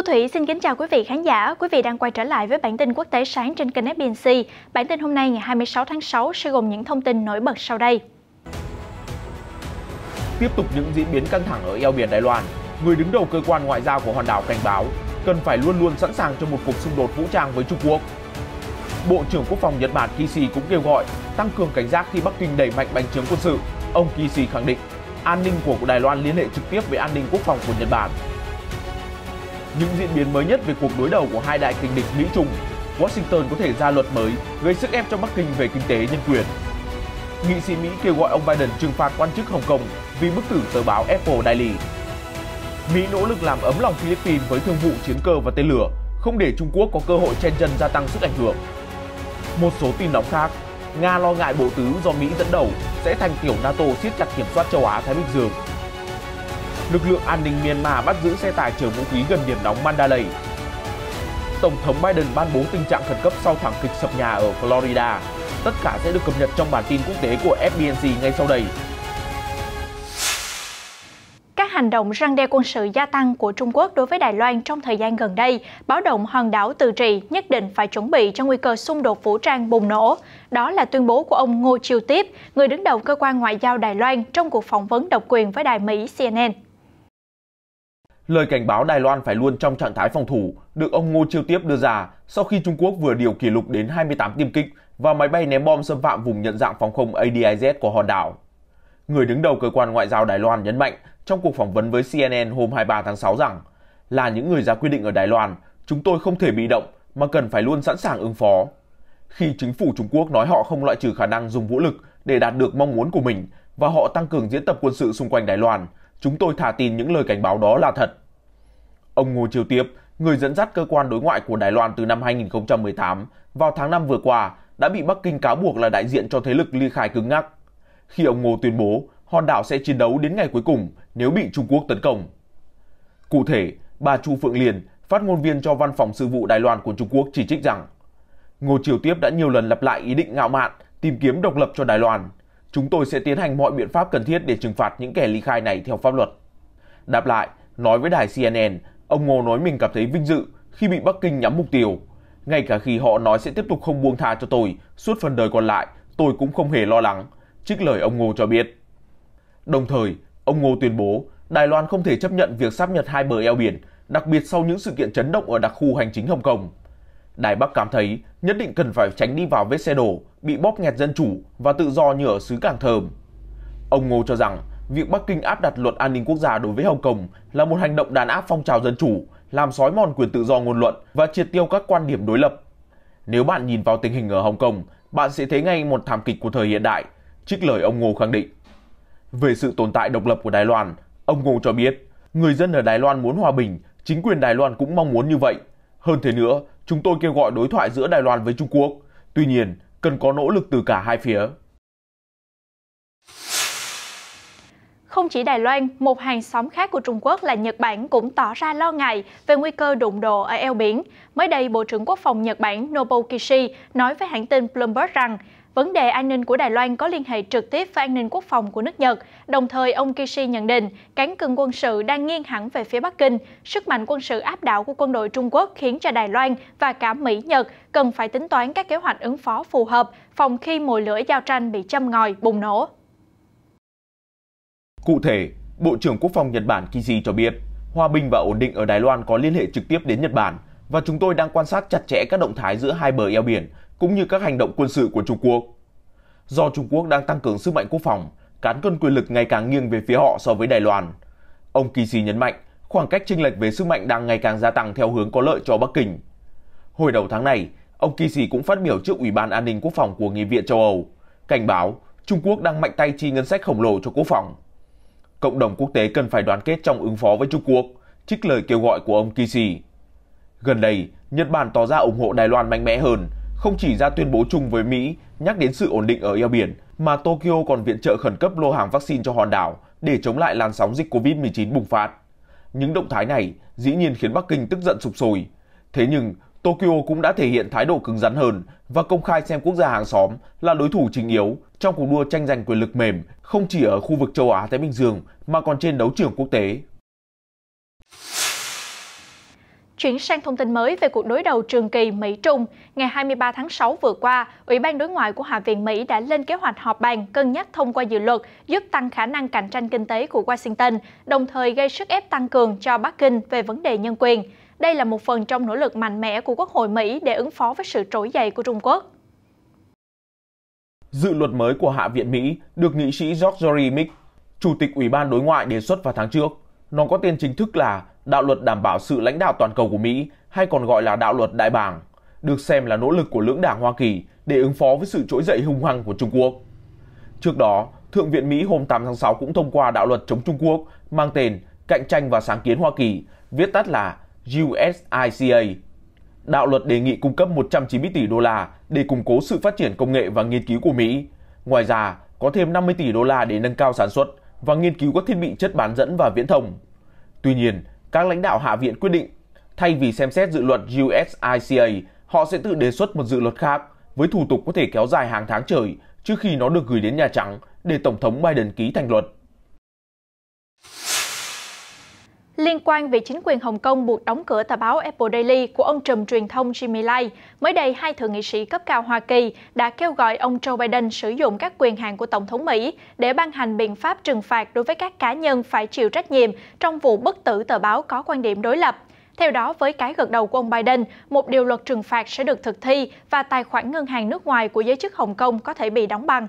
Thu Thủy xin kính chào quý vị khán giả. Quý vị đang quay trở lại với bản tin quốc tế sáng trên kênh FBNC. Bản tin hôm nay ngày 26 tháng 6 sẽ gồm những thông tin nổi bật sau đây. Tiếp tục những diễn biến căng thẳng ở eo biển Đài Loan, người đứng đầu cơ quan ngoại giao của hòn đảo cảnh báo cần phải luôn luôn sẵn sàng cho một cuộc xung đột vũ trang với Trung Quốc. Bộ trưởng Quốc phòng Nhật Bản Kishi cũng kêu gọi tăng cường cảnh giác khi Bắc Kinh đẩy mạnh bành trướng quân sự. Ông Kishi khẳng định an ninh của Đài Loan liên hệ trực tiếp với an ninh quốc phòng của Nhật Bản những diễn biến mới nhất về cuộc đối đầu của hai đại kình địch Mỹ Trung, Washington có thể ra luật mới gây sức ép cho Bắc Kinh về kinh tế nhân quyền. Nghị sĩ Mỹ kêu gọi ông Biden trừng phạt quan chức Hồng Kông vì bức tử tờ báo Apple Daily. Mỹ nỗ lực làm ấm lòng Philippines với thương vụ chiến cơ và tên lửa, không để Trung Quốc có cơ hội chen chân gia tăng sức ảnh hưởng. Một số tin nóng khác, Nga lo ngại bộ tứ do Mỹ dẫn đầu sẽ thành tiểu NATO siết chặt kiểm soát châu Á-Thái Bình Dương lực lượng an ninh Myanmar bắt giữ xe tải chở vũ khí gần điểm nóng Mandalay. Tổng thống Biden ban bố tình trạng khẩn cấp sau thảm kịch sập nhà ở Florida. Tất cả sẽ được cập nhật trong bản tin quốc tế của FBNC ngay sau đây. Các hành động răng đe quân sự gia tăng của Trung Quốc đối với Đài Loan trong thời gian gần đây báo động hòn đảo tự trị nhất định phải chuẩn bị cho nguy cơ xung đột vũ trang bùng nổ. Đó là tuyên bố của ông Ngô Chiêu Tiếp, người đứng đầu cơ quan ngoại giao Đài Loan trong cuộc phỏng vấn độc quyền với đài Mỹ CNN. Lời cảnh báo Đài Loan phải luôn trong trạng thái phòng thủ được ông Ngô Chiêu Tiếp đưa ra sau khi Trung Quốc vừa điều kỷ lục đến 28 tiêm kích và máy bay ném bom xâm phạm vùng nhận dạng phòng không ADIZ của hòn đảo. Người đứng đầu cơ quan ngoại giao Đài Loan nhấn mạnh trong cuộc phỏng vấn với CNN hôm 23 tháng 6 rằng là những người ra quyết định ở Đài Loan, chúng tôi không thể bị động mà cần phải luôn sẵn sàng ứng phó. Khi chính phủ Trung Quốc nói họ không loại trừ khả năng dùng vũ lực để đạt được mong muốn của mình và họ tăng cường diễn tập quân sự xung quanh Đài Loan – Chúng tôi thả tin những lời cảnh báo đó là thật. Ông Ngô Chiêu Tiếp, người dẫn dắt cơ quan đối ngoại của Đài Loan từ năm 2018 vào tháng 5 vừa qua, đã bị Bắc Kinh cáo buộc là đại diện cho thế lực ly khai cứng ngắc. Khi ông Ngô tuyên bố hòn đảo sẽ chiến đấu đến ngày cuối cùng nếu bị Trung Quốc tấn công. Cụ thể, bà Chu Phượng Liên, phát ngôn viên cho văn phòng sự vụ Đài Loan của Trung Quốc chỉ trích rằng Ngô Triều Tiếp đã nhiều lần lặp lại ý định ngạo mạn tìm kiếm độc lập cho Đài Loan, Chúng tôi sẽ tiến hành mọi biện pháp cần thiết để trừng phạt những kẻ ly khai này theo pháp luật. Đáp lại, nói với đài CNN, ông Ngô nói mình cảm thấy vinh dự khi bị Bắc Kinh nhắm mục tiêu. Ngay cả khi họ nói sẽ tiếp tục không buông tha cho tôi, suốt phần đời còn lại, tôi cũng không hề lo lắng, trích lời ông Ngô cho biết. Đồng thời, ông Ngô tuyên bố Đài Loan không thể chấp nhận việc sáp nhập hai bờ eo biển, đặc biệt sau những sự kiện chấn động ở đặc khu hành chính Hồng Kông. Đài Bắc cảm thấy nhất định cần phải tránh đi vào vết xe đổ, bị bóp nghẹt dân chủ và tự do như ở xứ cảng Thơm. Ông Ngô cho rằng việc Bắc Kinh áp đặt luật an ninh quốc gia đối với Hồng Kông là một hành động đàn áp phong trào dân chủ, làm sói mòn quyền tự do ngôn luận và triệt tiêu các quan điểm đối lập. Nếu bạn nhìn vào tình hình ở Hồng Kông, bạn sẽ thấy ngay một thảm kịch của thời hiện đại, trích lời ông Ngô khẳng định. Về sự tồn tại độc lập của Đài Loan, ông Ngô cho biết, người dân ở Đài Loan muốn hòa bình, chính quyền Đài Loan cũng mong muốn như vậy – hơn thế nữa, chúng tôi kêu gọi đối thoại giữa Đài Loan với Trung Quốc, tuy nhiên cần có nỗ lực từ cả hai phía. Không chỉ Đài Loan, một hàng xóm khác của Trung Quốc là Nhật Bản cũng tỏ ra lo ngại về nguy cơ đụng độ ở eo biển. Mới đây, Bộ trưởng Quốc phòng Nhật Bản Nobuo Kishi nói với hãng tin Bloomberg rằng Vấn đề an ninh của Đài Loan có liên hệ trực tiếp với an ninh quốc phòng của nước Nhật. Đồng thời, ông Kishi nhận định cán cân quân sự đang nghiêng hẳn về phía Bắc Kinh. Sức mạnh quân sự áp đảo của quân đội Trung Quốc khiến cho Đài Loan và cả Mỹ-Nhật cần phải tính toán các kế hoạch ứng phó phù hợp, phòng khi mồi lửa giao tranh bị châm ngòi, bùng nổ. Cụ thể, Bộ trưởng Quốc phòng Nhật Bản Kishi cho biết, hòa bình và ổn định ở Đài Loan có liên hệ trực tiếp đến Nhật Bản, và chúng tôi đang quan sát chặt chẽ các động thái giữa hai bờ eo biển cũng như các hành động quân sự của Trung Quốc. Do Trung Quốc đang tăng cường sức mạnh quốc phòng, cán cân quyền lực ngày càng nghiêng về phía họ so với Đài Loan. Ông Kishi nhấn mạnh, khoảng cách chênh lệch về sức mạnh đang ngày càng gia tăng theo hướng có lợi cho Bắc Kinh. Hồi đầu tháng này, ông Kishi cũng phát biểu trước Ủy ban An ninh Quốc phòng của Nghị viện châu Âu, cảnh báo Trung Quốc đang mạnh tay chi ngân sách khổng lồ cho quốc phòng. Cộng đồng quốc tế cần phải đoàn kết trong ứng phó với Trung Quốc, trích lời kêu gọi của ông Kishi. Gần đây, Nhật Bản tỏ ra ủng hộ Đài Loan mạnh mẽ hơn không chỉ ra tuyên bố chung với Mỹ nhắc đến sự ổn định ở eo biển, mà Tokyo còn viện trợ khẩn cấp lô hàng vaccine cho hòn đảo để chống lại làn sóng dịch COVID-19 bùng phát. Những động thái này dĩ nhiên khiến Bắc Kinh tức giận sụp sôi. Thế nhưng, Tokyo cũng đã thể hiện thái độ cứng rắn hơn và công khai xem quốc gia hàng xóm là đối thủ chính yếu trong cuộc đua tranh giành quyền lực mềm không chỉ ở khu vực châu Á-Thái Bình Dương mà còn trên đấu trường quốc tế. Chuyển sang thông tin mới về cuộc đối đầu trường kỳ Mỹ-Trung. Ngày 23 tháng 6 vừa qua, Ủy ban đối ngoại của Hạ viện Mỹ đã lên kế hoạch họp bàn cân nhắc thông qua dự luật giúp tăng khả năng cạnh tranh kinh tế của Washington, đồng thời gây sức ép tăng cường cho Bắc Kinh về vấn đề nhân quyền. Đây là một phần trong nỗ lực mạnh mẽ của Quốc hội Mỹ để ứng phó với sự trỗi dậy của Trung Quốc. Dự luật mới của Hạ viện Mỹ được nghị sĩ George Jerry Mick, Chủ tịch Ủy ban đối ngoại đề xuất vào tháng trước. Nó có tên chính thức là đạo luật đảm bảo sự lãnh đạo toàn cầu của Mỹ, hay còn gọi là đạo luật đại bảng, được xem là nỗ lực của lưỡng đảng Hoa Kỳ để ứng phó với sự trỗi dậy hung hăng của Trung Quốc. Trước đó, Thượng viện Mỹ hôm 8 tháng 6 cũng thông qua đạo luật chống Trung Quốc mang tên Cạnh tranh và sáng kiến Hoa Kỳ, viết tắt là USICA. Đạo luật đề nghị cung cấp 190 tỷ đô la để củng cố sự phát triển công nghệ và nghiên cứu của Mỹ. Ngoài ra, có thêm 50 tỷ đô la để nâng cao sản xuất và nghiên cứu các thiết bị chất bán dẫn và viễn thông. Tuy nhiên, các lãnh đạo Hạ viện quyết định, thay vì xem xét dự luật USICA, họ sẽ tự đề xuất một dự luật khác với thủ tục có thể kéo dài hàng tháng trời trước khi nó được gửi đến Nhà Trắng để Tổng thống Biden ký thành luật. liên quan về chính quyền Hồng Kông buộc đóng cửa tờ báo Apple Daily của ông trùm truyền thông Jimmy Lai, mới đây hai thượng nghị sĩ cấp cao Hoa Kỳ đã kêu gọi ông Joe Biden sử dụng các quyền hạn của Tổng thống Mỹ để ban hành biện pháp trừng phạt đối với các cá nhân phải chịu trách nhiệm trong vụ bất tử tờ báo có quan điểm đối lập. Theo đó, với cái gật đầu của ông Biden, một điều luật trừng phạt sẽ được thực thi và tài khoản ngân hàng nước ngoài của giới chức Hồng Kông có thể bị đóng băng.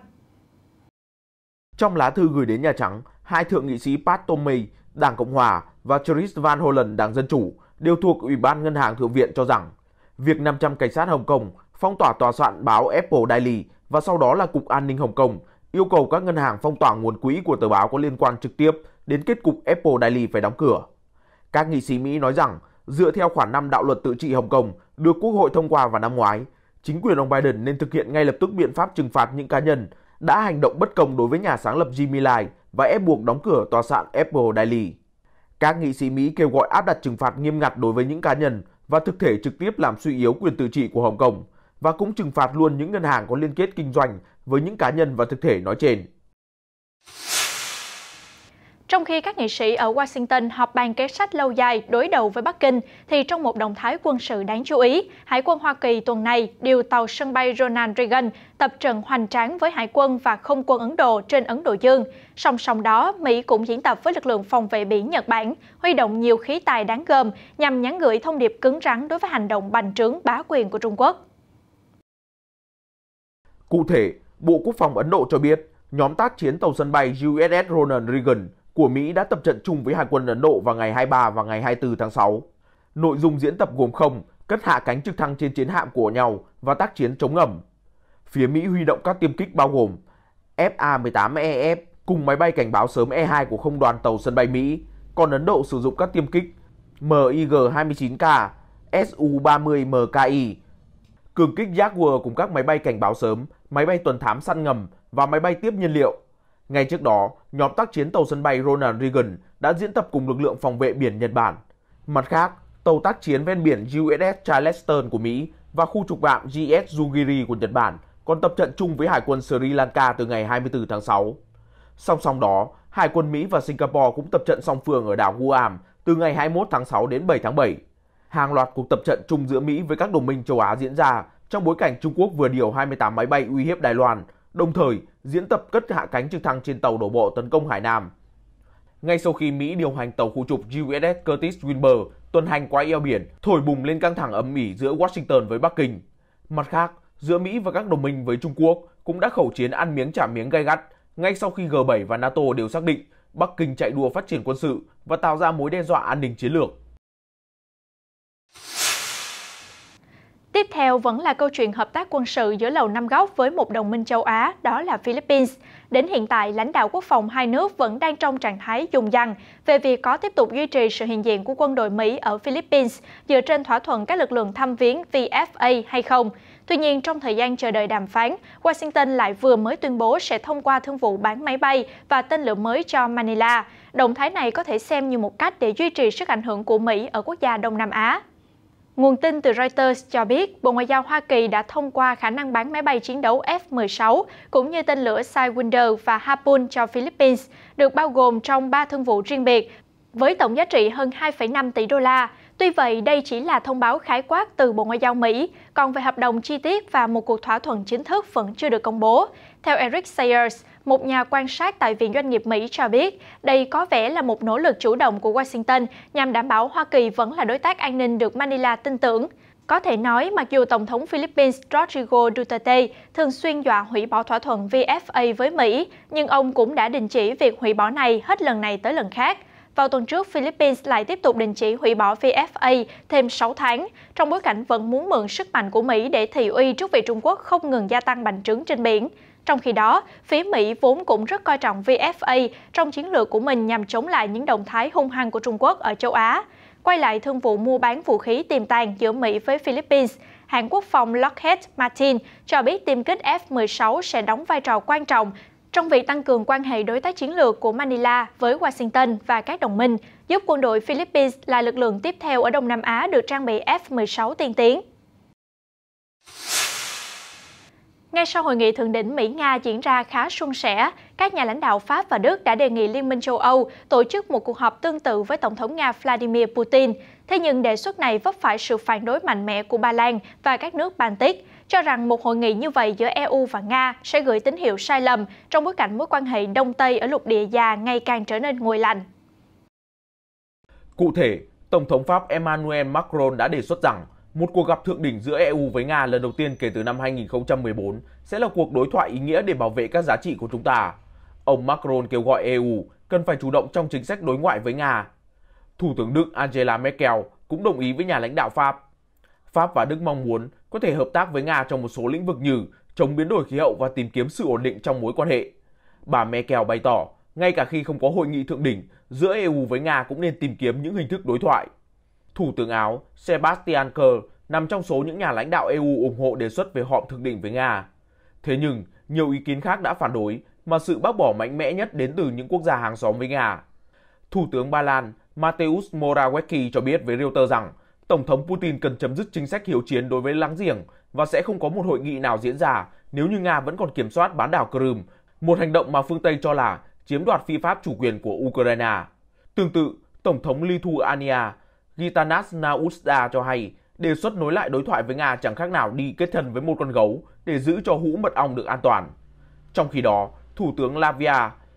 Trong lá thư gửi đến Nhà Trắng, hai thượng nghị sĩ Pat Tomei Đảng Cộng Hòa và Chris Van Hollen Đảng Dân Chủ đều thuộc Ủy ban Ngân hàng Thượng viện cho rằng việc 500 cảnh sát Hồng Kông phong tỏa tòa soạn báo Apple Daily và sau đó là Cục An ninh Hồng Kông yêu cầu các ngân hàng phong tỏa nguồn quỹ của tờ báo có liên quan trực tiếp đến kết cục Apple Daily phải đóng cửa. Các nghị sĩ Mỹ nói rằng dựa theo khoản 5 đạo luật tự trị Hồng Kông được Quốc hội thông qua vào năm ngoái, chính quyền ông Biden nên thực hiện ngay lập tức biện pháp trừng phạt những cá nhân đã hành động bất công đối với nhà sáng lập Jimmy Lai và ép buộc đóng cửa tòa soạn Apple Daily. Các nghị sĩ Mỹ kêu gọi áp đặt trừng phạt nghiêm ngặt đối với những cá nhân và thực thể trực tiếp làm suy yếu quyền tự trị của Hồng Kông và cũng trừng phạt luôn những ngân hàng có liên kết kinh doanh với những cá nhân và thực thể nói trên. Trong khi các nghị sĩ ở Washington họp bàn kế sách lâu dài đối đầu với Bắc Kinh, thì trong một động thái quân sự đáng chú ý, Hải quân Hoa Kỳ tuần này điều tàu sân bay Ronald Reagan tập trận hoành tráng với Hải quân và Không quân Ấn Độ trên Ấn Độ Dương. Song song đó, Mỹ cũng diễn tập với lực lượng phòng vệ biển Nhật Bản, huy động nhiều khí tài đáng gờm nhằm nhắn gửi thông điệp cứng rắn đối với hành động bành trướng bá quyền của Trung Quốc. Cụ thể, Bộ Quốc phòng Ấn Độ cho biết, nhóm tác chiến tàu sân bay USS Ronald Reagan – của Mỹ đã tập trận chung với Hải quân Ấn Độ vào ngày 23 và ngày 24 tháng 6. Nội dung diễn tập gồm không, cất hạ cánh trực thăng trên chiến hạm của nhau và tác chiến chống ngầm. Phía Mỹ huy động các tiêm kích bao gồm FA-18EF e cùng máy bay cảnh báo sớm E-2 của không đoàn tàu sân bay Mỹ, còn Ấn Độ sử dụng các tiêm kích MiG-29K, Su-30MKI, cường kích Jaguar cùng các máy bay cảnh báo sớm, máy bay tuần thám săn ngầm và máy bay tiếp nhiên liệu. Ngay trước đó, nhóm tác chiến tàu sân bay Ronald Reagan đã diễn tập cùng lực lượng phòng vệ biển Nhật Bản. Mặt khác, tàu tác chiến ven biển USS Charleston của Mỹ và khu trục vạm GS Zugiri của Nhật Bản còn tập trận chung với Hải quân Sri Lanka từ ngày 24 tháng 6. Song song đó, Hải quân Mỹ và Singapore cũng tập trận song phương ở đảo Guam từ ngày 21 tháng 6 đến 7 tháng 7. Hàng loạt cuộc tập trận chung giữa Mỹ với các đồng minh châu Á diễn ra trong bối cảnh Trung Quốc vừa điều 28 máy bay uy hiếp Đài Loan, đồng thời diễn tập cất hạ cánh trực thăng trên tàu đổ bộ tấn công Hải Nam. Ngay sau khi Mỹ điều hành tàu khu trục USS Curtis Wilbur tuần hành qua eo biển, thổi bùng lên căng thẳng ầm ỉ giữa Washington với Bắc Kinh. Mặt khác, giữa Mỹ và các đồng minh với Trung Quốc cũng đã khẩu chiến ăn miếng trả miếng gay gắt ngay sau khi G7 và NATO đều xác định Bắc Kinh chạy đua phát triển quân sự và tạo ra mối đe dọa an ninh chiến lược. Tiếp theo vẫn là câu chuyện hợp tác quân sự giữa Lầu Năm Góc với một đồng minh châu Á, đó là Philippines. Đến hiện tại, lãnh đạo quốc phòng hai nước vẫn đang trong trạng thái dùng dằng về việc có tiếp tục duy trì sự hiện diện của quân đội Mỹ ở Philippines dựa trên thỏa thuận các lực lượng thăm viếng VFA hay không. Tuy nhiên, trong thời gian chờ đợi đàm phán, Washington lại vừa mới tuyên bố sẽ thông qua thương vụ bán máy bay và tên lửa mới cho Manila. Động thái này có thể xem như một cách để duy trì sức ảnh hưởng của Mỹ ở quốc gia Đông Nam Á. Nguồn tin từ Reuters cho biết Bộ Ngoại giao Hoa Kỳ đã thông qua khả năng bán máy bay chiến đấu F-16 cũng như tên lửa Sidewinder và Harpoon cho Philippines, được bao gồm trong ba thương vụ riêng biệt, với tổng giá trị hơn 2,5 tỷ đô la. Tuy vậy, đây chỉ là thông báo khái quát từ Bộ Ngoại giao Mỹ, còn về hợp đồng chi tiết và một cuộc thỏa thuận chính thức vẫn chưa được công bố. Theo Eric Sayers, một nhà quan sát tại Viện Doanh nghiệp Mỹ cho biết đây có vẻ là một nỗ lực chủ động của Washington nhằm đảm bảo Hoa Kỳ vẫn là đối tác an ninh được Manila tin tưởng. Có thể nói, mặc dù Tổng thống Philippines Rodrigo Duterte thường xuyên dọa hủy bỏ thỏa thuận VFA với Mỹ, nhưng ông cũng đã đình chỉ việc hủy bỏ này hết lần này tới lần khác. Vào tuần trước, Philippines lại tiếp tục đình chỉ hủy bỏ VFA thêm 6 tháng, trong bối cảnh vẫn muốn mượn sức mạnh của Mỹ để thị uy trước việc Trung Quốc không ngừng gia tăng bành trướng trên biển. Trong khi đó, phía Mỹ vốn cũng rất coi trọng VFA trong chiến lược của mình nhằm chống lại những động thái hung hăng của Trung Quốc ở châu Á. Quay lại thương vụ mua bán vũ khí tiềm tàng giữa Mỹ với Philippines, hãng quốc phòng Lockheed Martin cho biết tiêm kích F-16 sẽ đóng vai trò quan trọng trong việc tăng cường quan hệ đối tác chiến lược của Manila với Washington và các đồng minh, giúp quân đội Philippines là lực lượng tiếp theo ở Đông Nam Á được trang bị F-16 tiên tiến. Ngay sau hội nghị thượng đỉnh Mỹ-Nga diễn ra khá suôn sẻ, các nhà lãnh đạo Pháp và Đức đã đề nghị Liên minh châu Âu tổ chức một cuộc họp tương tự với Tổng thống Nga Vladimir Putin. Thế nhưng đề xuất này vấp phải sự phản đối mạnh mẽ của Ba Lan và các nước Baltic, cho rằng một hội nghị như vậy giữa EU và Nga sẽ gửi tín hiệu sai lầm trong bối cảnh mối quan hệ Đông-Tây ở lục địa già ngày càng trở nên nguội lạnh. Cụ thể, Tổng thống Pháp Emmanuel Macron đã đề xuất rằng một cuộc gặp thượng đỉnh giữa EU với Nga lần đầu tiên kể từ năm 2014 sẽ là cuộc đối thoại ý nghĩa để bảo vệ các giá trị của chúng ta. Ông Macron kêu gọi EU cần phải chủ động trong chính sách đối ngoại với Nga. Thủ tướng Đức Angela Merkel cũng đồng ý với nhà lãnh đạo Pháp. Pháp và Đức mong muốn có thể hợp tác với Nga trong một số lĩnh vực như chống biến đổi khí hậu và tìm kiếm sự ổn định trong mối quan hệ. Bà Merkel bày tỏ, ngay cả khi không có hội nghị thượng đỉnh, giữa EU với Nga cũng nên tìm kiếm những hình thức đối thoại. Thủ tướng Áo Sebastian Kurz nằm trong số những nhà lãnh đạo EU ủng hộ đề xuất về họp thượng đỉnh với Nga. Thế nhưng, nhiều ý kiến khác đã phản đối mà sự bác bỏ mạnh mẽ nhất đến từ những quốc gia hàng xóm với Nga. Thủ tướng Ba Lan Mateusz Morawiecki cho biết với Reuters rằng Tổng thống Putin cần chấm dứt chính sách hiếu chiến đối với láng giềng và sẽ không có một hội nghị nào diễn ra nếu như Nga vẫn còn kiểm soát bán đảo Crimea, một hành động mà phương Tây cho là chiếm đoạt phi pháp chủ quyền của Ukraine. Tương tự, Tổng thống Lithuania Gitanas Nausda cho hay, đề xuất nối lại đối thoại với Nga chẳng khác nào đi kết thân với một con gấu để giữ cho hũ mật ong được an toàn. Trong khi đó, Thủ tướng Latvia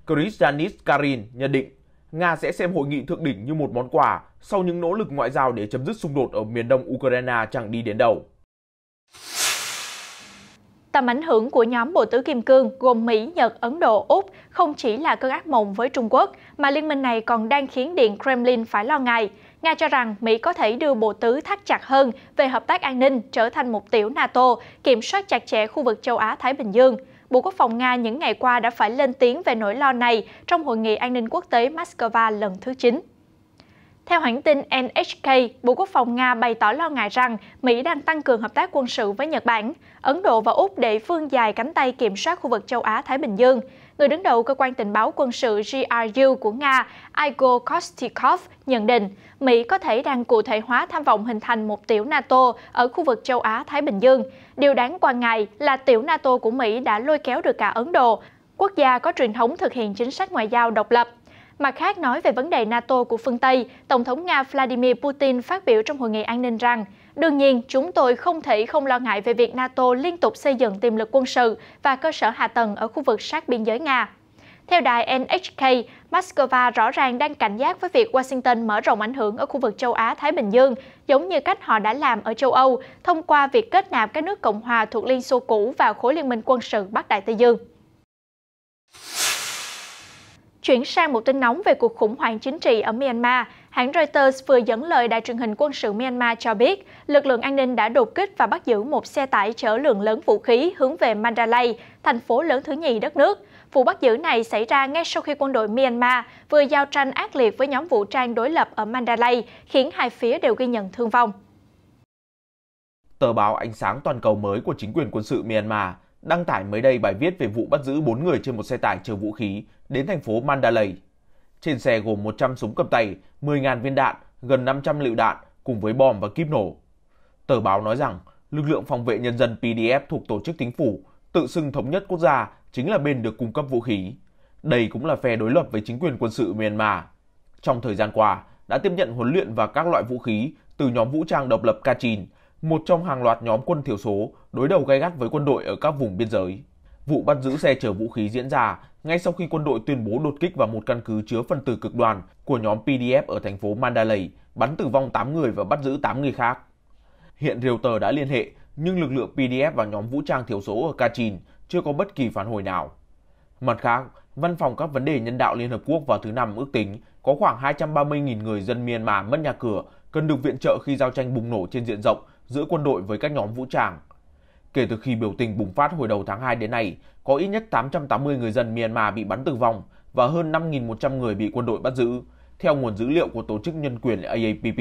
Kristianis Karin nhận định Nga sẽ xem hội nghị thượng đỉnh như một món quà sau những nỗ lực ngoại giao để chấm dứt xung đột ở miền đông Ukraine chẳng đi đến đâu. Tầm ảnh hưởng của nhóm bộ tứ kim cương gồm Mỹ, Nhật, Ấn Độ, Úc không chỉ là cơn ác mộng với Trung Quốc, mà liên minh này còn đang khiến Điện Kremlin phải lo ngại. Nga cho rằng Mỹ có thể đưa bộ tứ thắt chặt hơn về hợp tác an ninh trở thành một tiểu NATO, kiểm soát chặt chẽ khu vực châu Á-Thái Bình Dương. Bộ Quốc phòng Nga những ngày qua đã phải lên tiếng về nỗi lo này trong Hội nghị An ninh Quốc tế Moscow lần thứ 9. Theo hãng tin NHK, Bộ Quốc phòng Nga bày tỏ lo ngại rằng Mỹ đang tăng cường hợp tác quân sự với Nhật Bản, Ấn Độ và Úc để vươn dài cánh tay kiểm soát khu vực châu Á-Thái Bình Dương người đứng đầu cơ quan tình báo quân sự GRU của Nga Igor Kostikov nhận định Mỹ có thể đang cụ thể hóa tham vọng hình thành một tiểu NATO ở khu vực châu Á-Thái Bình Dương. Điều đáng quan ngại là tiểu NATO của Mỹ đã lôi kéo được cả Ấn Độ, quốc gia có truyền thống thực hiện chính sách ngoại giao độc lập. Mặt khác nói về vấn đề NATO của phương Tây, Tổng thống Nga Vladimir Putin phát biểu trong Hội nghị an ninh rằng Đương nhiên, chúng tôi không thể không lo ngại về việc NATO liên tục xây dựng tiềm lực quân sự và cơ sở hạ tầng ở khu vực sát biên giới Nga. Theo đài NHK, Moscow rõ ràng đang cảnh giác với việc Washington mở rộng ảnh hưởng ở khu vực châu Á-Thái Bình Dương, giống như cách họ đã làm ở châu Âu thông qua việc kết nạp các nước Cộng hòa thuộc Liên Xô cũ vào khối liên minh quân sự Bắc Đại Tây Dương. Chuyển sang một tin nóng về cuộc khủng hoảng chính trị ở Myanmar, Hãng Reuters vừa dẫn lời đài truyền hình quân sự Myanmar cho biết, lực lượng an ninh đã đột kích và bắt giữ một xe tải chở lượng lớn vũ khí hướng về Mandalay, thành phố lớn thứ nhì đất nước. Vụ bắt giữ này xảy ra ngay sau khi quân đội Myanmar vừa giao tranh ác liệt với nhóm vũ trang đối lập ở Mandalay, khiến hai phía đều ghi nhận thương vong. Tờ báo Ánh sáng toàn cầu mới của chính quyền quân sự Myanmar đăng tải mới đây bài viết về vụ bắt giữ 4 người trên một xe tải chở vũ khí đến thành phố Mandalay, trên xe gồm 100 súng cầm tay, 10.000 viên đạn, gần 500 lựu đạn cùng với bom và kíp nổ. Tờ báo nói rằng lực lượng phòng vệ nhân dân PDF thuộc tổ chức chính phủ tự xưng thống nhất quốc gia chính là bên được cung cấp vũ khí. Đây cũng là phe đối lập với chính quyền quân sự Myanmar. Trong thời gian qua, đã tiếp nhận huấn luyện và các loại vũ khí từ nhóm vũ trang độc lập Kachin, một trong hàng loạt nhóm quân thiểu số đối đầu gay gắt với quân đội ở các vùng biên giới. Vụ bắt giữ xe chở vũ khí diễn ra ngay sau khi quân đội tuyên bố đột kích vào một căn cứ chứa phần tử cực đoan của nhóm PDF ở thành phố Mandalay, bắn tử vong 8 người và bắt giữ 8 người khác. Hiện Reuters đã liên hệ, nhưng lực lượng PDF và nhóm vũ trang thiểu số ở Kachin chưa có bất kỳ phản hồi nào. Mặt khác, Văn phòng các vấn đề nhân đạo Liên Hợp Quốc vào thứ Năm ước tính có khoảng 230.000 người dân Myanmar mất nhà cửa, cần được viện trợ khi giao tranh bùng nổ trên diện rộng giữa quân đội với các nhóm vũ trang. Kể từ khi biểu tình bùng phát hồi đầu tháng 2 đến nay, có ít nhất 880 người dân Myanmar bị bắn tử vong và hơn 5.100 người bị quân đội bắt giữ, theo nguồn dữ liệu của tổ chức nhân quyền AAPP.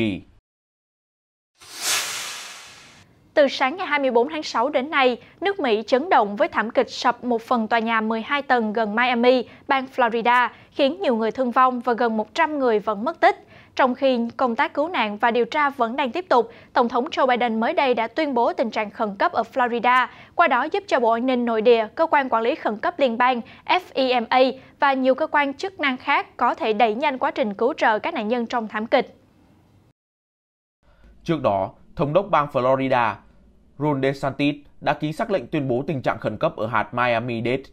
Từ sáng ngày 24 tháng 6 đến nay, nước Mỹ chấn động với thảm kịch sập một phần tòa nhà 12 tầng gần Miami, bang Florida, khiến nhiều người thương vong và gần 100 người vẫn mất tích. Trong khi công tác cứu nạn và điều tra vẫn đang tiếp tục, Tổng thống Joe Biden mới đây đã tuyên bố tình trạng khẩn cấp ở Florida, qua đó giúp cho Bộ An ninh Nội địa, Cơ quan Quản lý Khẩn cấp Liên bang FEMA và nhiều cơ quan chức năng khác có thể đẩy nhanh quá trình cứu trợ các nạn nhân trong thảm kịch. Trước đó, Thống đốc bang Florida Ron DeSantis đã ký xác lệnh tuyên bố tình trạng khẩn cấp ở hạt Miami-Dade,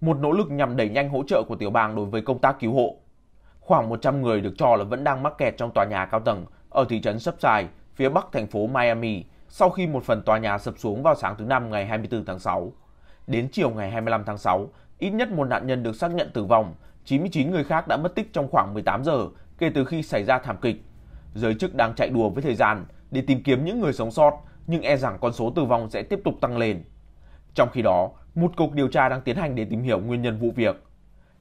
một nỗ lực nhằm đẩy nhanh hỗ trợ của tiểu bang đối với công tác cứu hộ. Khoảng 100 người được cho là vẫn đang mắc kẹt trong tòa nhà cao tầng ở thị trấn Subside, phía bắc thành phố Miami, sau khi một phần tòa nhà sập xuống vào sáng thứ Năm ngày 24 tháng 6. Đến chiều ngày 25 tháng 6, ít nhất một nạn nhân được xác nhận tử vong, 99 người khác đã mất tích trong khoảng 18 giờ kể từ khi xảy ra thảm kịch. Giới chức đang chạy đùa với thời gian để tìm kiếm những người sống sót, nhưng e rằng con số tử vong sẽ tiếp tục tăng lên. Trong khi đó, một cục điều tra đang tiến hành để tìm hiểu nguyên nhân vụ việc.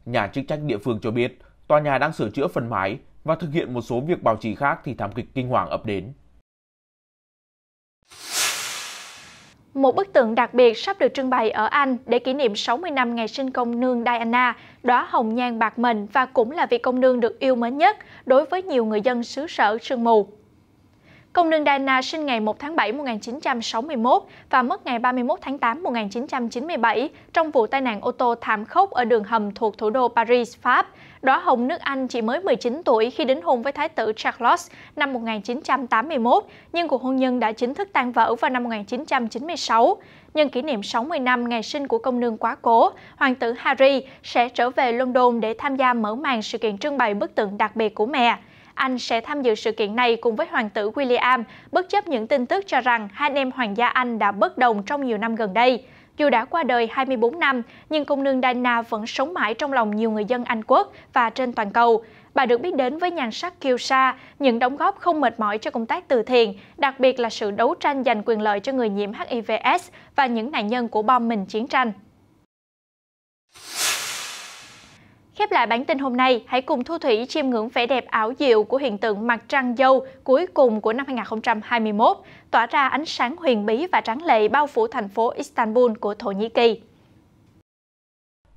Nhà chức trách địa phương cho biết tòa nhà đang sửa chữa phần mái và thực hiện một số việc bảo trì khác thì thảm kịch kinh hoàng ập đến. Một bức tượng đặc biệt sắp được trưng bày ở Anh để kỷ niệm 60 năm ngày sinh công nương Diana, đóa hồng nhan bạc mệnh và cũng là vị công nương được yêu mến nhất đối với nhiều người dân xứ sở sương mù. Công nương Diana sinh ngày 1 tháng 7 1961 và mất ngày 31 tháng 8 1997 trong vụ tai nạn ô tô thảm khốc ở đường hầm thuộc thủ đô Paris, Pháp, Đóa hồng nước Anh chỉ mới 19 tuổi khi đính hôn với Thái tử Charles năm 1981, nhưng cuộc hôn nhân đã chính thức tan vỡ vào năm 1996. Nhân kỷ niệm 60 năm ngày sinh của công nương quá cố, hoàng tử Harry sẽ trở về London để tham gia mở màn sự kiện trưng bày bức tượng đặc biệt của mẹ. Anh sẽ tham dự sự kiện này cùng với hoàng tử William, bất chấp những tin tức cho rằng hai anh em hoàng gia Anh đã bất đồng trong nhiều năm gần đây. Dù đã qua đời 24 năm, nhưng công nương Diana vẫn sống mãi trong lòng nhiều người dân Anh quốc và trên toàn cầu. Bà được biết đến với nhan sắc kiêu sa, những đóng góp không mệt mỏi cho công tác từ thiện, đặc biệt là sự đấu tranh giành quyền lợi cho người nhiễm HIVS và những nạn nhân của bom mìn chiến tranh. Khép lại bản tin hôm nay, hãy cùng Thu Thủy chiêm ngưỡng vẻ đẹp ảo diệu của hiện tượng mặt trăng dâu cuối cùng của năm 2021, tỏa ra ánh sáng huyền bí và trắng lệ bao phủ thành phố Istanbul của Thổ Nhĩ Kỳ.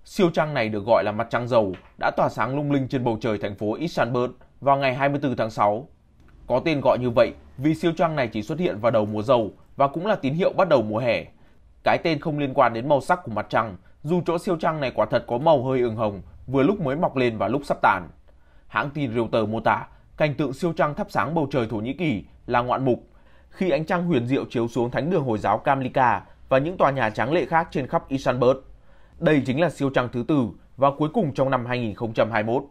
Siêu trăng này được gọi là mặt trăng dầu đã tỏa sáng lung linh trên bầu trời thành phố Istanbul vào ngày 24 tháng 6. Có tên gọi như vậy vì siêu trăng này chỉ xuất hiện vào đầu mùa dầu và cũng là tín hiệu bắt đầu mùa hè. Cái tên không liên quan đến màu sắc của mặt trăng, dù chỗ siêu trăng này quả thật có màu hơi ửng hồng vừa lúc mới mọc lên và lúc sắp tàn. Hãng tin Reuters mô tả, cảnh tượng siêu trăng thắp sáng bầu trời Thổ Nhĩ Kỳ là ngoạn mục khi ánh trăng huyền diệu chiếu xuống thánh đường Hồi giáo Kamlika và những tòa nhà tráng lệ khác trên khắp Istanbul. Đây chính là siêu trăng thứ tư và cuối cùng trong năm 2021.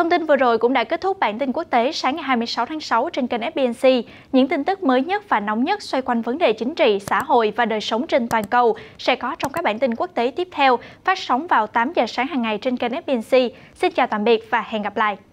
Thông tin vừa rồi cũng đã kết thúc bản tin quốc tế sáng ngày 26 tháng 6 trên kênh FBNC. Những tin tức mới nhất và nóng nhất xoay quanh vấn đề chính trị, xã hội và đời sống trên toàn cầu sẽ có trong các bản tin quốc tế tiếp theo phát sóng vào 8 giờ sáng hàng ngày trên kênh FBNC. Xin chào tạm biệt và hẹn gặp lại.